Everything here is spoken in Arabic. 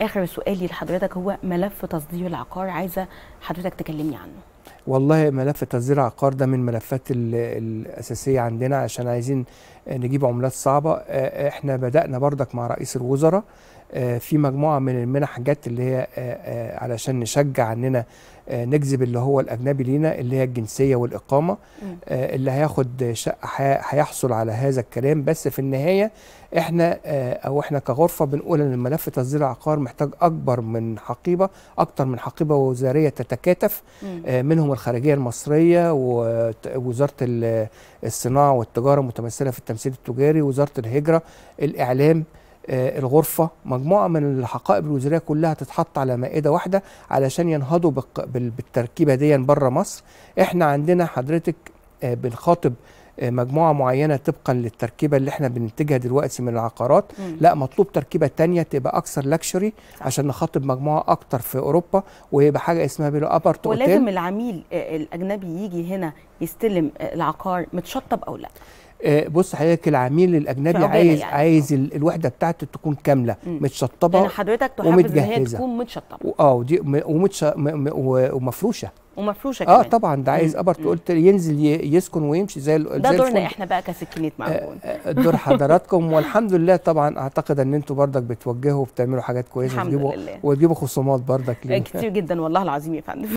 اخر سؤالي لحضرتك هو ملف تصدير العقار عايزه حضرتك تكلمني عنه والله ملف تصدير العقار ده من الملفات الاساسيه عندنا عشان عايزين نجيب عملات صعبه آه، آه، احنا بدانا بردك مع رئيس الوزراء آه، في مجموعه من المنح جت اللي هي آه، آه، علشان نشجع اننا نجذب اللي هو الاجنبي لينا اللي هي الجنسيه والاقامه اللي هياخد شقه هيحصل على هذا الكلام بس في النهايه احنا او احنا كغرفه بنقول ان ملف تصدير العقار محتاج اكبر من حقيبه اكتر من حقيبه وزاريه تتكاتف منهم الخارجيه المصريه ووزاره الصناعه والتجاره متمثله في التمثيل التجاري وزاره الهجره الاعلام آه، الغرفه مجموعه من الحقائب الوزاريه كلها تتحط على مائده واحده علشان ينهضوا بالتركيبه دي بره مصر احنا عندنا حضرتك آه، بنخاطب آه، مجموعه معينه طبقا للتركيبه اللي احنا بننتجها دلوقتي من العقارات مم. لا مطلوب تركيبه تانية تبقى اكثر لكشري عشان نخاطب مجموعه اكتر في اوروبا ويبقى حاجه اسمها بيلو ابرت ولازم العميل الاجنبي يجي هنا يستلم العقار متشطب او لا آه، بص حضرتك العميل الاجنبي عايز يعني. عايز آه. الوحده بتاعته تكون كامله مم. متشطبه يعني حضرتك تحافظ ان هي تكون متشطبه اه ودي ومتش... ومفروشه ومفروشه آه، كمان اه طبعا ده عايز ابرت قلت ينزل يسكن ويمشي زي ده زي دورنا احنا بقى كسكينه معجون دور حضراتكم والحمد لله طبعا اعتقد ان انتوا بردك بتوجهوا وبتعملوا حاجات كويسه وتجيبوا وتجيبوا خصومات بردك كتير جدا والله العظيم يا فندم